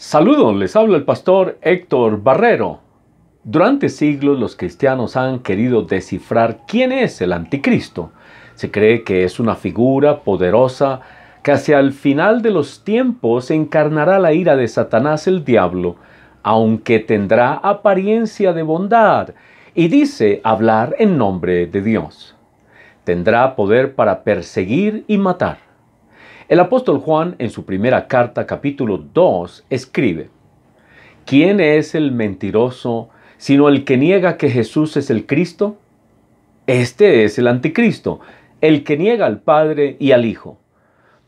Saludos, les habla el pastor Héctor Barrero. Durante siglos los cristianos han querido descifrar quién es el anticristo. Se cree que es una figura poderosa que hacia el final de los tiempos encarnará la ira de Satanás el diablo, aunque tendrá apariencia de bondad y dice hablar en nombre de Dios. Tendrá poder para perseguir y matar. El apóstol Juan en su primera carta capítulo 2 escribe, ¿quién es el mentiroso sino el que niega que Jesús es el Cristo? Este es el anticristo, el que niega al Padre y al Hijo.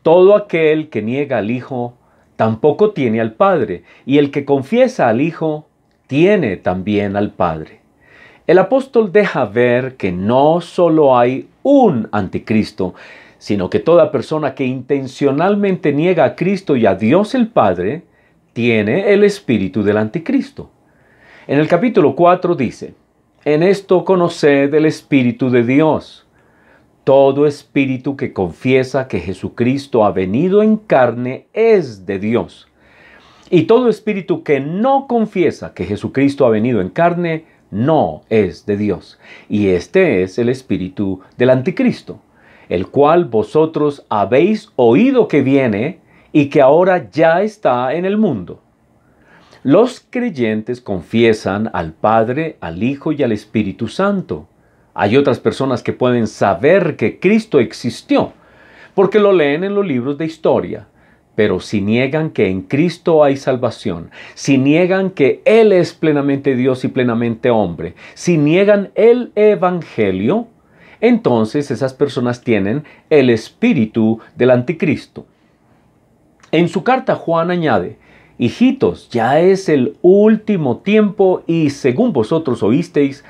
Todo aquel que niega al Hijo tampoco tiene al Padre, y el que confiesa al Hijo tiene también al Padre. El apóstol deja ver que no solo hay un anticristo, sino que toda persona que intencionalmente niega a Cristo y a Dios el Padre, tiene el espíritu del anticristo. En el capítulo 4 dice, en esto conoced el espíritu de Dios. Todo espíritu que confiesa que Jesucristo ha venido en carne es de Dios. Y todo espíritu que no confiesa que Jesucristo ha venido en carne no es de Dios. Y este es el espíritu del anticristo el cual vosotros habéis oído que viene y que ahora ya está en el mundo. Los creyentes confiesan al Padre, al Hijo y al Espíritu Santo. Hay otras personas que pueden saber que Cristo existió, porque lo leen en los libros de historia. Pero si niegan que en Cristo hay salvación, si niegan que Él es plenamente Dios y plenamente hombre, si niegan el Evangelio, entonces esas personas tienen el espíritu del anticristo. En su carta Juan añade, Hijitos, ya es el último tiempo y según vosotros oísteis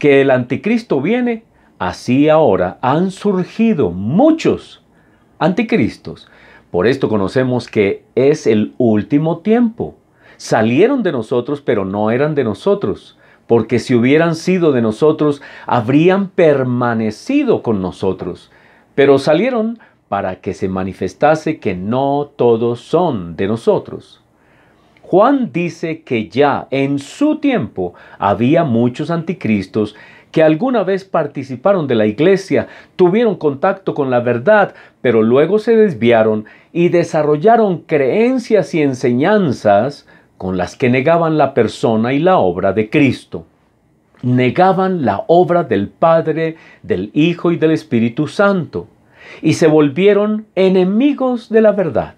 que el anticristo viene, así ahora han surgido muchos anticristos. Por esto conocemos que es el último tiempo. Salieron de nosotros, pero no eran de nosotros porque si hubieran sido de nosotros, habrían permanecido con nosotros. Pero salieron para que se manifestase que no todos son de nosotros. Juan dice que ya en su tiempo había muchos anticristos que alguna vez participaron de la iglesia, tuvieron contacto con la verdad, pero luego se desviaron y desarrollaron creencias y enseñanzas con las que negaban la persona y la obra de Cristo. Negaban la obra del Padre, del Hijo y del Espíritu Santo, y se volvieron enemigos de la verdad.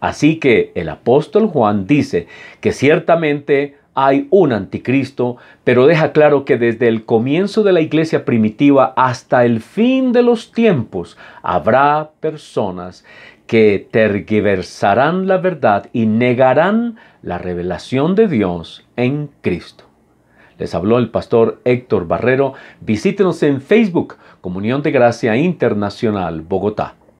Así que el apóstol Juan dice que ciertamente hay un anticristo, pero deja claro que desde el comienzo de la iglesia primitiva hasta el fin de los tiempos habrá personas que tergiversarán la verdad y negarán la revelación de Dios en Cristo. Les habló el pastor Héctor Barrero. Visítenos en Facebook, Comunión de Gracia Internacional, Bogotá.